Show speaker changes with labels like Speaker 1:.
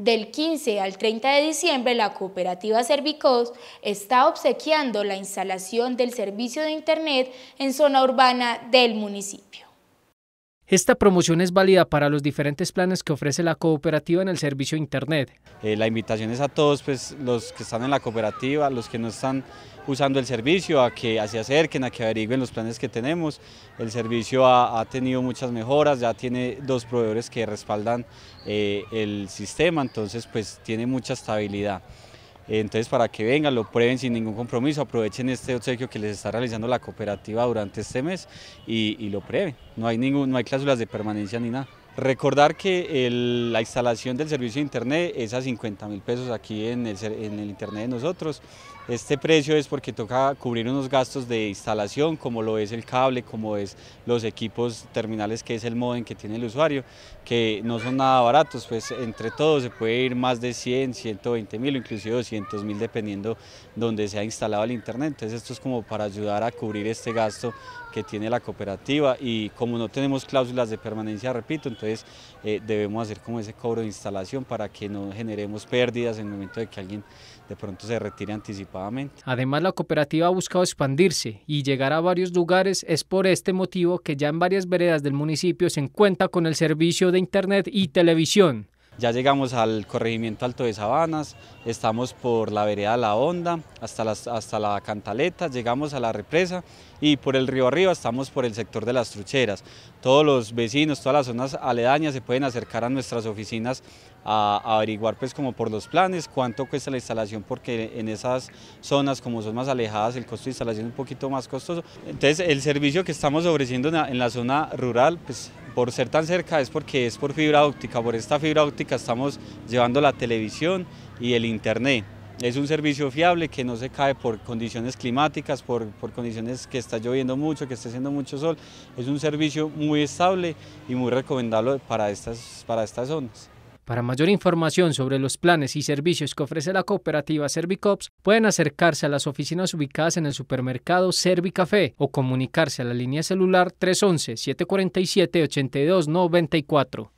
Speaker 1: Del 15 al 30 de diciembre, la cooperativa Servicos está obsequiando la instalación del servicio de Internet en zona urbana del municipio. Esta promoción es válida para los diferentes planes que ofrece la cooperativa en el servicio Internet. Eh, la invitación es a todos pues, los que están en la cooperativa, los que no están
Speaker 2: usando el servicio, a que se acerquen, a que averigüen los planes que tenemos. El servicio ha, tenido muchas mejoras, ya tiene dos proveedores que respaldan eh, el sistema, entonces pues tiene mucha estabilidad. Entonces, para que vengan, lo prueben sin ningún compromiso, aprovechen este obsequio que les está realizando la cooperativa durante este mes y, lo prueben. No hay, ningún, no hay cláusulas de permanencia ni nada. Recordar que la instalación del servicio de Internet es a 50 mil pesos aquí en el, en el Internet de nosotros. Este precio es porque toca cubrir unos gastos de instalación, como lo es el cable, como es los equipos terminales, que es el modem que tiene el usuario, que no son nada baratos, pues entre todos se puede ir más de 100, 120 mil, o inclusive 200 mil, dependiendo donde se ha instalado el internet. Entonces esto es como para ayudar a cubrir este gasto que tiene la cooperativa y como no tenemos cláusulas de permanencia, repito, entonces eh, debemos hacer como ese cobro de instalación para que no generemos pérdidas en el momento de que alguien
Speaker 1: de pronto se retire anticipadamente. Además, la cooperativa ha buscado expandirse y llegar a varios lugares. Es por este motivo que ya en varias veredas del municipio se encuentra con el servicio de Internet y televisión. Ya llegamos
Speaker 2: al corregimiento Alto de Sabanas, estamos por la vereda La Honda hasta, hasta la Cantaleta, llegamos a la represa y por el río arriba estamos por el sector de las trucheras. Todos los vecinos, todas las zonas aledañas se pueden acercar a nuestras oficinas a, averiguar pues como por los planes, cuánto cuesta la instalación porque en esas zonas como son más alejadas el costo de instalación es un poquito más costoso. Entonces el servicio que estamos ofreciendo en en la zona rural pues por ser tan cerca es porque es por fibra óptica, por esta fibra óptica estamos llevando la televisión y el internet. Es un servicio fiable que no se cae por condiciones climáticas, por, por condiciones que está lloviendo mucho, que esté haciendo mucho sol. Es un servicio muy estable y muy recomendable para estas, para estas zonas.
Speaker 1: Para mayor información sobre los planes y servicios que ofrece la cooperativa Servicops, pueden acercarse a las oficinas ubicadas en el supermercado Servicafé o comunicarse a la línea celular 311-747-8294.